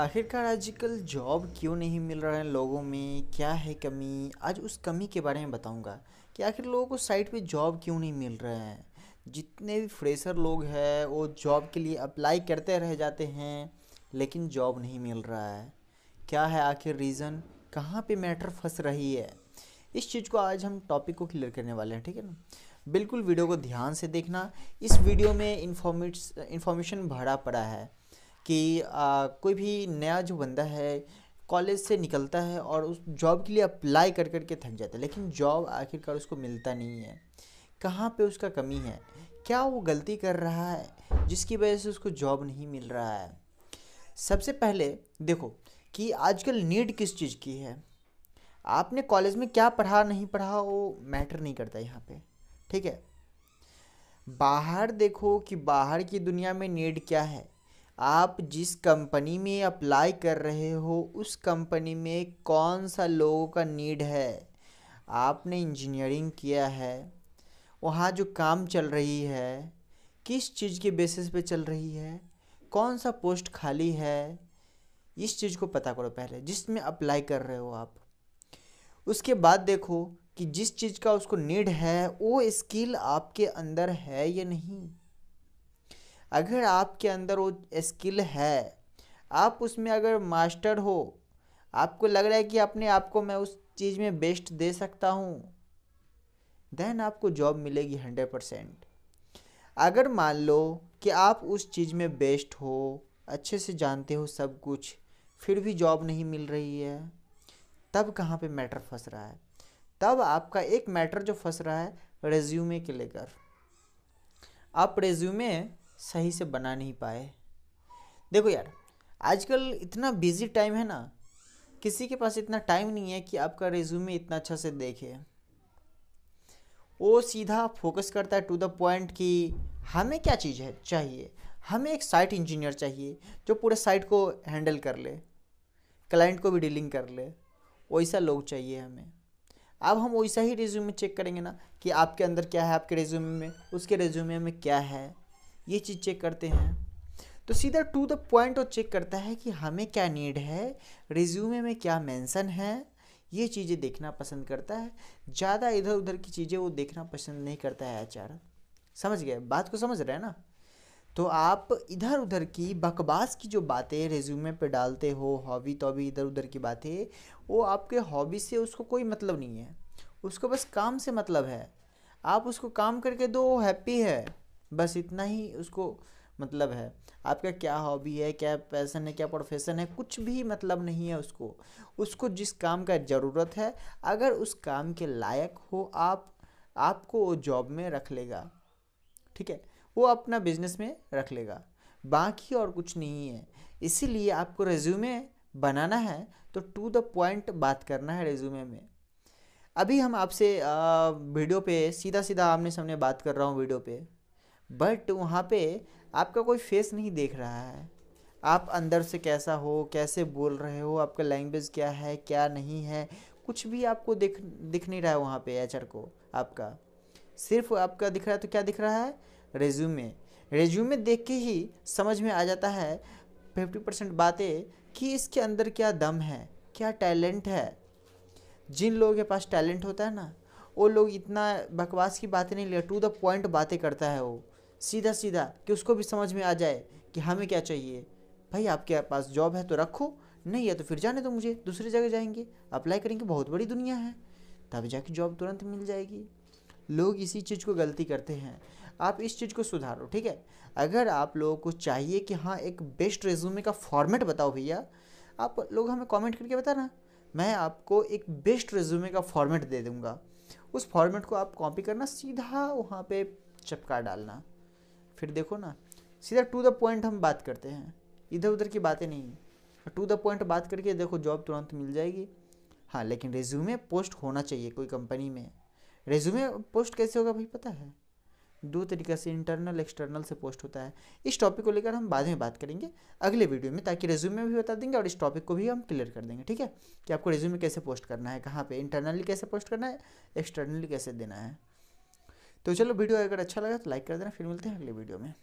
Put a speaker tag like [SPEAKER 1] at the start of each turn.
[SPEAKER 1] आखिरकार आजकल जॉब क्यों नहीं मिल रहा है लोगों में क्या है कमी आज उस कमी के बारे में बताऊंगा कि आखिर लोगों को साइट पे जॉब क्यों नहीं मिल रहे हैं जितने भी फ्रेशर लोग हैं वो जॉब के लिए अप्लाई करते रह जाते हैं लेकिन जॉब नहीं मिल रहा है क्या है आखिर रीज़न कहाँ पे मैटर फंस रही है इस चीज़ को आज हम टॉपिक को क्लियर करने वाले हैं ठीक है ना बिल्कुल वीडियो को ध्यान से देखना इस वीडियो में इंफॉर्मेश इन्फॉर्मेशन भरा पड़ा है कि आ, कोई भी नया जो बंदा है कॉलेज से निकलता है और उस जॉब के लिए अप्लाई कर कर के थक जाता है लेकिन जॉब आखिरकार उसको मिलता नहीं है कहाँ पे उसका कमी है क्या वो गलती कर रहा है जिसकी वजह से उसको जॉब नहीं मिल रहा है सबसे पहले देखो कि आजकल नीड किस चीज़ की है आपने कॉलेज में क्या पढ़ा नहीं पढ़ा वो मैटर नहीं करता यहाँ पे ठीक है बाहर देखो कि बाहर की दुनिया में नीड क्या है आप जिस कंपनी में अप्लाई कर रहे हो उस कंपनी में कौन सा लोगों का नीड है आपने इंजीनियरिंग किया है वहाँ जो काम चल रही है किस चीज़ के बेसिस पे चल रही है कौन सा पोस्ट खाली है इस चीज़ को पता करो पहले जिसमें अप्लाई कर रहे हो आप उसके बाद देखो कि जिस चीज़ का उसको नीड है वो स्किल आपके अंदर है या नहीं अगर आपके अंदर वो स्किल है आप उसमें अगर मास्टर हो आपको लग रहा है कि अपने आप को मैं उस चीज़ में बेस्ट दे सकता हूँ देन आपको जॉब मिलेगी हंड्रेड परसेंट अगर मान लो कि आप उस चीज़ में बेस्ट हो अच्छे से जानते हो सब कुछ फिर भी जॉब नहीं मिल रही है तब कहाँ पे मैटर फंस रहा है तब आपका एक मैटर जो फंस रहा है रेज्यूमे के लेकर आप रेज्यूमे सही से बना नहीं पाए देखो यार आजकल इतना बिजी टाइम है ना किसी के पास इतना टाइम नहीं है कि आपका रिज्यूमे इतना अच्छा से देखे वो सीधा फोकस करता है टू द पॉइंट कि हमें क्या चीज़ है चाहिए हमें एक साइट इंजीनियर चाहिए जो पूरे साइट को हैंडल कर ले क्लाइंट को भी डीलिंग कर ले वैसा लोग चाहिए हमें अब हम वैसा ही रिज्यूमे चेक करेंगे ना कि आपके अंदर क्या है आपके रिज्यूमे में उसके रिज्यूमे में क्या है ये चीज़ चेक करते हैं तो सीधा टू द पॉइंट और चेक करता है कि हमें क्या नीड है रिज्यूमे में क्या मेंशन है ये चीज़ें देखना पसंद करता है ज़्यादा इधर उधर की चीज़ें वो देखना पसंद नहीं करता है आचार समझ गए बात को समझ रहे हैं ना तो आप इधर उधर की बकवास की जो बातें रिज्यूमे पे डालते हो हॉबी तो भी इधर उधर की बातें वो आपके हॉबी से उसको कोई मतलब नहीं है उसको बस काम से मतलब है आप उसको काम करके दो हैप्पी है बस इतना ही उसको मतलब है आपका क्या हॉबी है क्या पैसन है क्या प्रोफेशन है कुछ भी मतलब नहीं है उसको उसको जिस काम का ज़रूरत है अगर उस काम के लायक हो आप आपको वो जॉब में रख लेगा ठीक है वो अपना बिजनेस में रख लेगा बाकी और कुछ नहीं है इसीलिए आपको रेज्यूमे बनाना है तो टू द पॉइंट बात करना है रेज्यूमे में अभी हम आपसे वीडियो पे सीधा सीधा आमने सामने बात कर रहा हूँ वीडियो पे बट वहाँ पे आपका कोई फेस नहीं देख रहा है आप अंदर से कैसा हो कैसे बोल रहे हो आपका लैंग्वेज क्या है क्या नहीं है कुछ भी आपको दिख दिख नहीं रहा है वहाँ पे एचआर को आपका सिर्फ आपका दिख रहा है तो क्या दिख रहा है रेज्यूमे रेज्यूमे देख के ही समझ में आ जाता है फिफ्टी परसेंट बातें कि इसके अंदर क्या दम है क्या टैलेंट है जिन लोगों के पास टैलेंट होता है ना वो लोग इतना बकवास की बातें नहीं ले टू द पॉइंट बातें करता है वो सीधा सीधा कि उसको भी समझ में आ जाए कि हमें क्या चाहिए भाई आपके पास जॉब है तो रखो नहीं है तो फिर जाने दो तो मुझे दूसरी जगह जाएंगे अप्लाई करेंगे बहुत बड़ी दुनिया है तब जाके जॉब तुरंत मिल जाएगी लोग इसी चीज़ को गलती करते हैं आप इस चीज़ को सुधारो ठीक है अगर आप लोगों को चाहिए कि हाँ एक बेस्ट रेज्यूमे का फॉर्मेट बताओ भैया आप लोग हमें कमेंट करके बताना मैं आपको एक बेस्ट रेज्यूमे का फॉर्मेट दे दूँगा उस फॉर्मेट को आप कॉपी करना सीधा वहाँ पे चपका डालना फिर देखो ना सीधा टू द पॉइंट हम बात करते हैं इधर उधर की बातें नहीं है टू द पॉइंट बात करके देखो जॉब तुरंत मिल जाएगी हाँ लेकिन रेज्यूमे पोस्ट होना चाहिए कोई कंपनी में रेज्यूमे पोस्ट कैसे होगा भाई पता है दो तरीके से इंटरनल एक्सटर्नल से पोस्ट होता है इस टॉपिक को लेकर हम बाद में बात करेंगे अगले वीडियो में ताकि रेज्यूमे भी बता देंगे और इस टॉपिक को भी हम क्लियर कर देंगे ठीक है कि आपको रेज्यूमे कैसे पोस्ट करना है कहाँ पे इंटरनली कैसे पोस्ट करना है एक्सटर्नली कैसे देना है तो चलो वीडियो अगर अच्छा लगा तो लाइक कर देना फिर मिलते हैं अगले वीडियो में